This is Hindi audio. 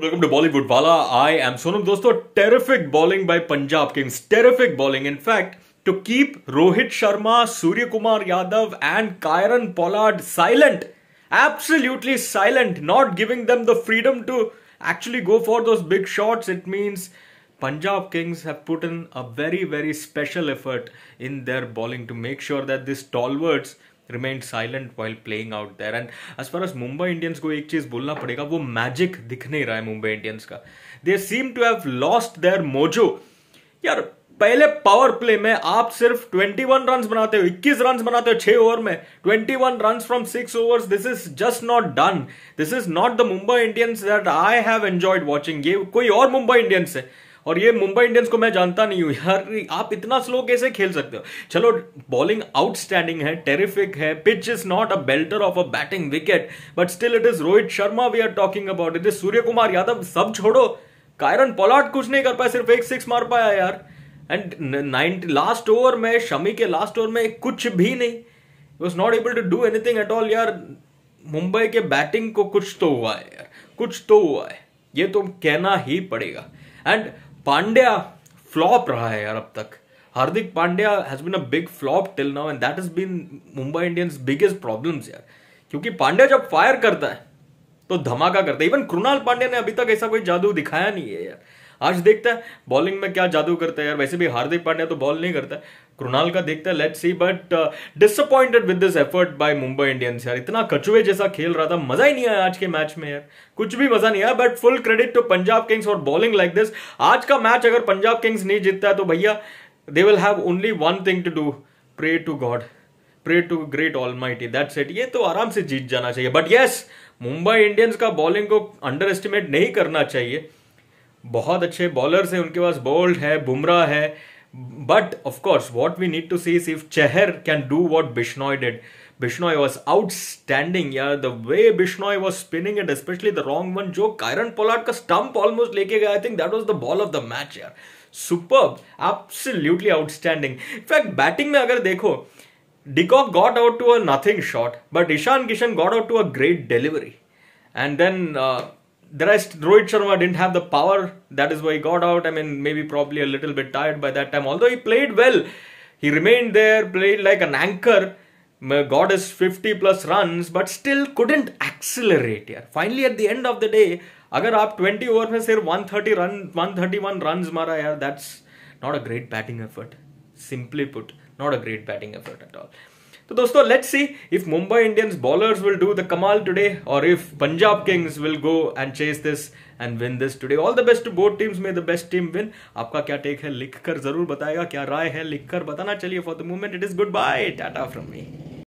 Welcome to Bollywood Wala. I am Sonam Dosto. Terrific bowling by Punjab Kings. Terrific bowling. In fact, to keep Rohit Sharma, Surya Kumar Yadav, and Kyron Pollard silent. Absolutely silent. Not giving them the freedom to actually go for those big shots. It means Punjab Kings have put in a very, very special effort in their bowling to make sure that these stalwarts remained silent while playing out there and as far as Mumbai Indians को एक चीज बोलना पड़ेगा वो मैजिक दिख नहीं रहा है मुंबई इंडियंस का they seem to have lost their mojo यार पहले पावर प्ले में आप सिर्फ 21 रन बनाते हो 21 रन बनाते हो छह ओवर में 21 run from six over this is just not done this is not the Mumbai Indians that I have enjoyed watching ये कोई और मुंबई इंडियंस है और ये मुंबई इंडियंस को मैं जानता नहीं हूं यार आप इतना स्लो कैसे खेल सकते हो चलो बॉलिंग आउटस्टैंडिंग है टेरिफिक है pitch is not a belter of a batting wicket but still it is Rohit Sharma we are talking about it is Surya Kumar Yadav सब छोड़ो कायरन पोलाट कुछ नहीं कर पाया सिर्फ एक सिक्स मार पाया यार एंड नाइन लास्ट ओवर में शमी के लास्ट ओवर में कुछ भी नहीं was not able to do anything at all यार मुंबई के बैटिंग को कुछ तो हुआ है यार कुछ तो हुआ है ये तो कहना ही पड़ेगा एंड पांड्या फ्लॉप रहा है यार अब तक Hardik Pandya has been a big flop till now and that is been Mumbai Indians biggest problems यार क्योंकि पांड्या जब फायर करता है तो धमाका करता है इवन कृणाल पांड्या ने अभी तक ऐसा कोई जादू दिखाया नहीं है यार आज देखता है बॉलिंग में क्या जादू करता है यार वैसे भी हार्दिक पांड्या तो बॉल नहीं करता है कृणाल का देखता है let see but disappointed with this effort by Mumbai Indians यार इतना कचुए जैसा खेल रहा था मजा ही नहीं आया आज के मैच में यार कुछ भी मजा नहीं आया but full credit to Punjab Kings और बॉलिंग लाइक दिस आज का मैच अगर पंजाब किंग्स नहीं जीतता है तो भैया they will have only one thing to do pray to God pray to great almighty that set ये तो आराम से जीत जाना चाहिए बट यस मुंबई इंडियंस का बॉलिंग को अंडर एस्टिमेट नहीं करना चाहिए बहुत अच्छे बॉलर्स हैं उनके पास बोल्ड है बुमराह है but of course what we need to see is if can do what Bishnoi Bishnoi was outstanding या the way Bishnoi was spinning and specially the wrong one जो कायरन पोलार्ड का स्टम्प ऑलमोस्ट लेके गया I think that was the ball of the match यार super absolutely outstanding in fact batting में अगर देखो de Kock got out to a nothing shot but Ishan Kishan got out to a great delivery and then the rest, Rohit Sharma didn't have the power. That is why he got out. I mean, maybe probably a little bit tired by that time. Although he played well, he remained there, played like an anchor, got his 50 plus runs, but still couldn't accelerate here. Finally, at the end of the day, agar आप 20 over mein 130 run 131 runs mara. यार that's not a great batting effort. Simply put, not a great batting effort at all. तो दोस्तों let's see if Mumbai Indians bowlers will do the कमाल टुडे और if Punjab Kings will go and chase this and win this today all the best to both teams may the best team win आपका क्या टेक है लिखकर जरूर बताएगा क्या राय है लिखकर बताना चलिए for the movement it is good bye tata from me